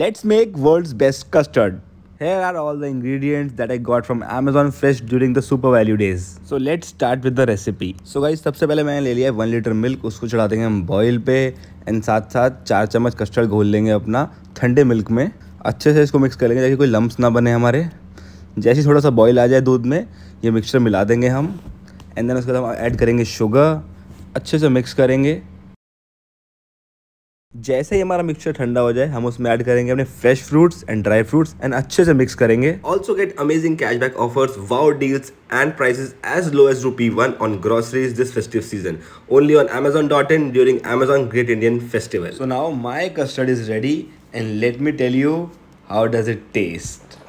Let's make world's best custard. Here are all the ingredients that I got from Amazon Fresh during the super value days. So let's start with the recipe. So guys सबसे पहले मैंने ले लिया है one litre milk उसको चढ़ा देंगे हम बॉयल पे एंड साथ साथ चार चम्मच कस्टर्ड घोल लेंगे अपना ठंडे मिल्क में अच्छे से इसको मिक्स कर लेंगे ताकि कोई लम्ब ना बने हमारे जैसे ही थोड़ा सा बॉयल आ जाए दूध में ये मिक्सचर मिला देंगे हम एंड देन उसके बाद हम ऐड करेंगे शुगर अच्छे से मिक्स करेंगे जैसे ही हमारा मिक्सचर ठंडा हो जाए हम उसमें ऐड करेंगे अपने fresh fruits and dry fruits and अच्छे से मिक्स करेंगे also get amazing cashback offers wow deals and prices as low as rupee one on groceries this festive season only on Amazon dot in during Amazon great Indian festival so now my custard is ready and let me tell you how does it test